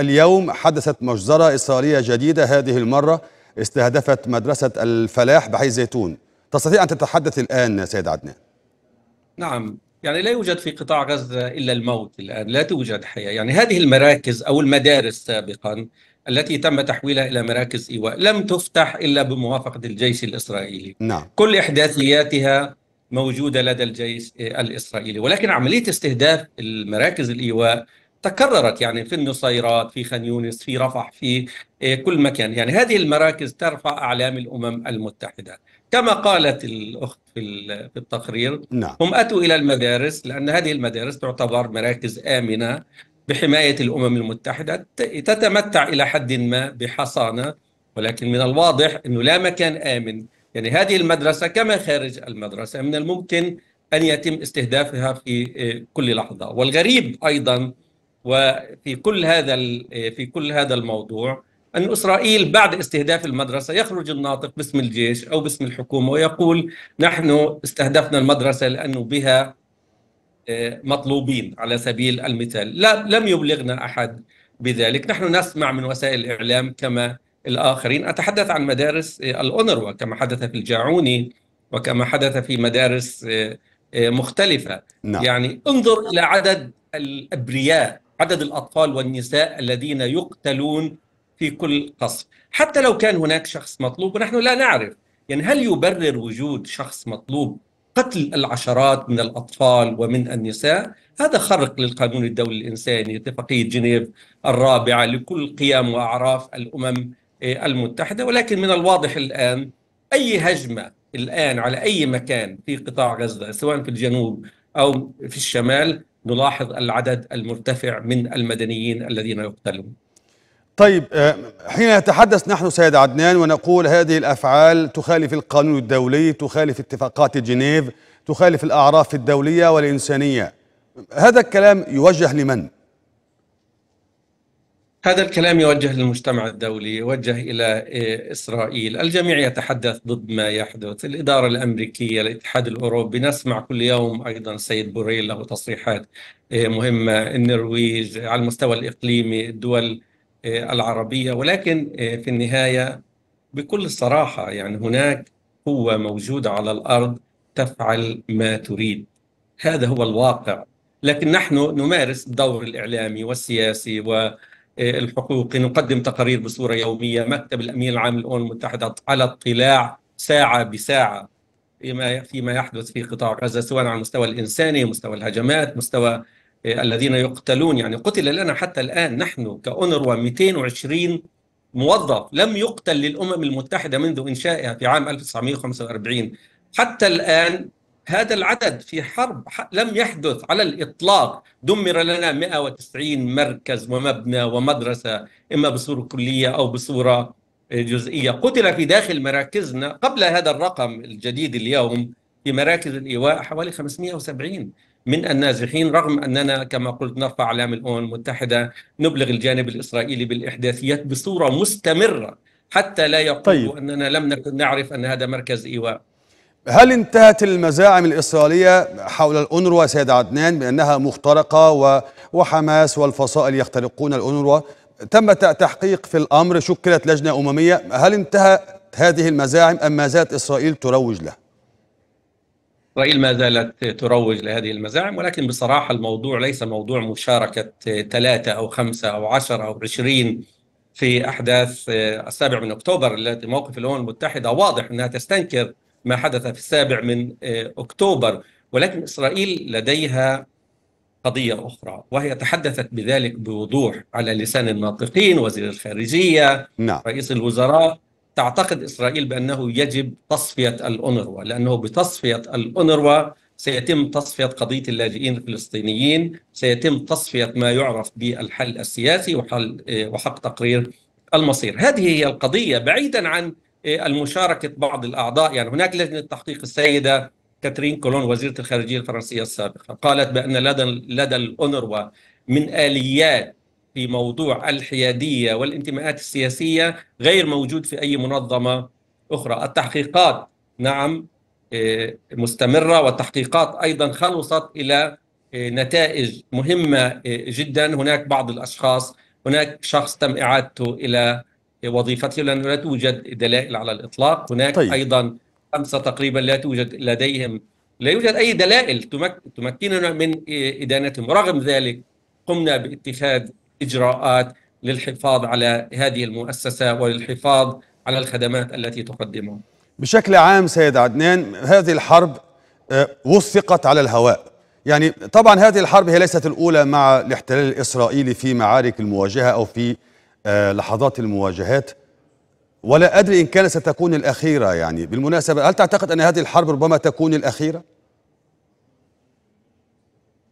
اليوم حدثت مجزرة إسرائيلية جديدة هذه المرة استهدفت مدرسة الفلاح بحي زيتون تستطيع أن تتحدث الآن سيد عدنان نعم يعني لا يوجد في قطاع غزة إلا الموت الآن لا توجد حياة يعني هذه المراكز أو المدارس سابقا التي تم تحويلها إلى مراكز إيواء لم تفتح إلا بموافقة الجيش الإسرائيلي نعم. كل إحداثياتها موجودة لدى الجيش الإسرائيلي ولكن عملية استهداف المراكز الإيواء تكررت يعني في النصيرات في خان يونس في رفح في إيه، كل مكان يعني هذه المراكز ترفع أعلام الأمم المتحدة كما قالت الأخت في التقرير نعم. هم أتوا إلى المدارس لأن هذه المدارس تعتبر مراكز آمنة بحماية الأمم المتحدة تتمتع إلى حد ما بحصانة ولكن من الواضح أنه لا مكان آمن يعني هذه المدرسة كما خارج المدرسة من الممكن أن يتم استهدافها في إيه، كل لحظة والغريب أيضاً وفي كل هذا في كل هذا الموضوع أن إسرائيل بعد استهداف المدرسة يخرج الناطق باسم الجيش أو باسم الحكومة ويقول نحن استهدفنا المدرسة لأنه بها آه، مطلوبين على سبيل المثال لا لم يبلغنا أحد بذلك نحن نسمع من وسائل الإعلام كما الآخرين أتحدث عن مدارس آه، الأونروا كما حدث في الجاعوني وكما حدث في مدارس آه، مختلفة نعم. يعني انظر إلى عدد الأبرياء عدد الأطفال والنساء الذين يقتلون في كل قصر حتى لو كان هناك شخص مطلوب ونحن لا نعرف يعني هل يبرر وجود شخص مطلوب قتل العشرات من الأطفال ومن النساء هذا خرق للقانون الدولي الإنساني اتفاقية جنيف الرابعة لكل قيم وأعراف الأمم المتحدة ولكن من الواضح الآن أي هجمة الآن على أي مكان في قطاع غزة سواء في الجنوب أو في الشمال نلاحظ العدد المرتفع من المدنيين الذين يقتلون طيب آه، حين نتحدث نحن سيد عدنان ونقول هذه الأفعال تخالف القانون الدولي تخالف اتفاقات جنيف تخالف الأعراف الدولية والإنسانية هذا الكلام يوجه لمن؟ هذا الكلام يوجه للمجتمع الدولي يوجه إلى إيه، إسرائيل الجميع يتحدث ضد ما يحدث الإدارة الأمريكية الاتحاد الأوروبي نسمع كل يوم أيضا السيد بوريل له تصريحات إيه، مهمة النرويج على المستوى الإقليمي الدول إيه، العربية ولكن في النهاية بكل صراحة يعني هناك قوة موجودة على الأرض تفعل ما تريد هذا هو الواقع لكن نحن نمارس الدور الإعلامي والسياسي و الحقوق نقدم تقارير بصورة يومية مكتب الأمين العام للأمم المتحدة على اطلاع ساعة بساعة فيما فيما يحدث في قطاع غزة سواء على المستوى الإنساني مستوى الهجمات مستوى آه، الذين يقتلون يعني قتل لنا حتى الآن نحن كأونروا 220 موظف لم يقتل للأمم المتحدة منذ إنشائها في عام 1945 حتى الآن هذا العدد في حرب لم يحدث على الإطلاق دمر لنا 190 مركز ومبنى ومدرسة إما بصورة كلية أو بصورة جزئية قتل في داخل مراكزنا قبل هذا الرقم الجديد اليوم في مراكز الإيواء حوالي 570 من النازحين رغم أننا كما قلت نرفع أعلام الأمم المتحدة نبلغ الجانب الإسرائيلي بالإحداثيات بصورة مستمرة حتى لا يقولوا طيب. أننا لم نكن نعرف أن هذا مركز إيواء هل انتهت المزاعم الإسرائيلية حول الأنروا سيد عدنان بأنها مخترقة وحماس والفصائل يخترقون الأنروا تم تحقيق في الأمر شكلت لجنة أممية هل انتهت هذه المزاعم أم ما زالت إسرائيل تروج له إسرائيل ما زالت تروج لهذه المزاعم ولكن بصراحة الموضوع ليس موضوع مشاركة ثلاثة أو خمسة أو عشرة أو عشرين في أحداث السابع من أكتوبر التي موقف الأمم المتحدة واضح أنها تستنكر ما حدث في السابع من آه، أكتوبر ولكن إسرائيل لديها قضية أخرى وهي تحدثت بذلك بوضوح على لسان الناطقين وزير الخارجية نعم. رئيس الوزراء تعتقد إسرائيل بأنه يجب تصفية الأونروا لأنه بتصفية الأونروا سيتم تصفية قضية اللاجئين الفلسطينيين سيتم تصفية ما يعرف بالحل السياسي وحل آه، وحق تقرير المصير هذه هي القضية بعيدا عن إيه، المشاركه بعض الاعضاء يعني هناك لجنه تحقيق السيده كاترين كولون وزيره الخارجيه الفرنسيه السابقه قالت بان لدى لدى الاونروا من اليات في موضوع الحياديه والانتماءات السياسيه غير موجود في اي منظمه اخرى التحقيقات نعم إيه، مستمره والتحقيقات ايضا خلصت الى إيه، نتائج مهمه جدا هناك بعض الاشخاص هناك شخص تم اعادته الى إيه، وظيفته لانه لا توجد دلائل على الاطلاق هناك طيب. ايضا خمسه تقريبا لا توجد لديهم لا يوجد اي دلائل تمكننا من إيه، ادانتهم ورغم ذلك قمنا باتخاذ اجراءات للحفاظ على هذه المؤسسه وللحفاظ على الخدمات التي تقدمها بشكل عام سيد عدنان هذه الحرب آه، وثقت على الهواء يعني طبعا هذه الحرب هي ليست الاولى مع الاحتلال الاسرائيلي في معارك المواجهه او في آه، لحظات المواجهات ولا أدري إن كانت ستكون الأخيرة يعني بالمناسبة هل تعتقد أن هذه الحرب ربما تكون الأخيرة؟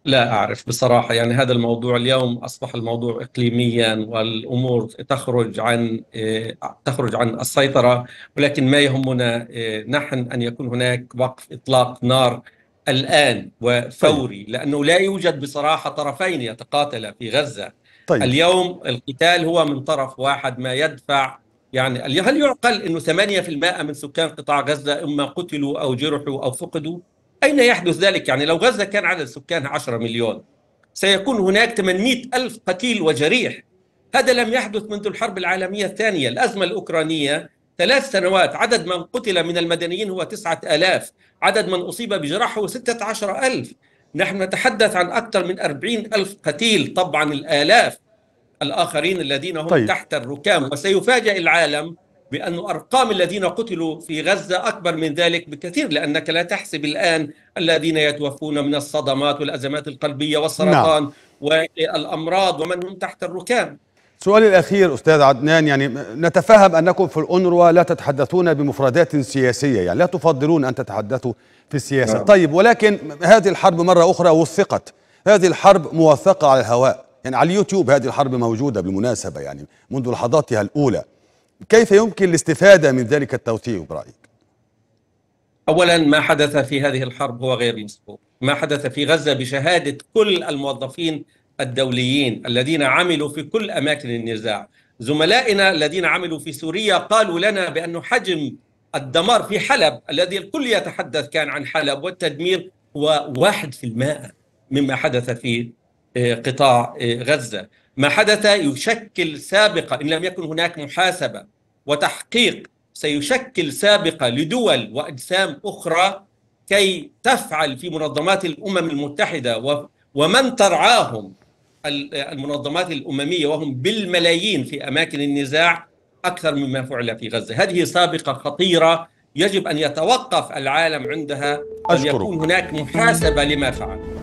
لا أعرف بصراحة يعني هذا الموضوع اليوم أصبح الموضوع إقليميا والأمور تخرج عن آه، تخرج عن السيطرة ولكن ما يهمنا آه، نحن أن يكون هناك وقف إطلاق نار الآن وفوري طيب. لأنه لا يوجد بصراحة طرفين يتقاتلا في غزة طيب. اليوم القتال هو من طرف واحد ما يدفع يعني هل يعقل انه 8% من سكان قطاع غزه اما قتلوا او جرحوا او فقدوا؟ اين يحدث ذلك؟ يعني لو غزه كان عدد سكانها 10 مليون سيكون هناك 800 ألف قتيل وجريح هذا لم يحدث منذ الحرب العالمية الثانية الأزمة الأوكرانية ثلاث سنوات عدد من قتل من المدنيين هو تسعة ألاف عدد من أصيب بجراحه هو ستة عشر ألف نحن نتحدث عن أكثر من أربعين ألف قتيل طبعا الآلاف الآخرين الذين هم طيب. تحت الركام وسيفاجئ العالم بأن أرقام الذين قتلوا في غزة أكبر من ذلك بكثير لأنك لا تحسب الآن الذين يتوفون من الصدمات والأزمات القلبية والسرطان نعم. والأمراض ومن هم تحت الركام سؤالي الأخير أستاذ عدنان يعني نتفهم أنكم في الأونروا لا تتحدثون بمفردات سياسية يعني لا تفضلون أن تتحدثوا في السياسة نعم. طيب ولكن هذه الحرب مرة أخرى وثقت هذه الحرب موثقة على الهواء يعني على اليوتيوب هذه الحرب موجودة بالمناسبة يعني منذ لحظاتها الأولى كيف يمكن الاستفادة من ذلك التوثيق برأيك؟ أولا ما حدث في هذه الحرب هو غير مسبوق ما حدث في غزة بشهادة كل الموظفين الدوليين الذين عملوا في كل أماكن النزاع زملائنا الذين عملوا في سوريا قالوا لنا بأن حجم الدمار في حلب الذي الكل يتحدث كان عن حلب والتدمير هو واحد في الماء مما حدث في آه، قطاع آه، غزة ما حدث يشكل سابقة إن لم يكن هناك محاسبة وتحقيق سيشكل سابقة لدول وأجسام أخرى كي تفعل في منظمات الأمم المتحدة ومن ترعاهم المنظمات الأممية وهم بالملايين في أماكن النزاع أكثر مما فعل في غزة هذه سابقة خطيرة يجب أن يتوقف العالم عندها أن يكون هناك محاسبة لما فعل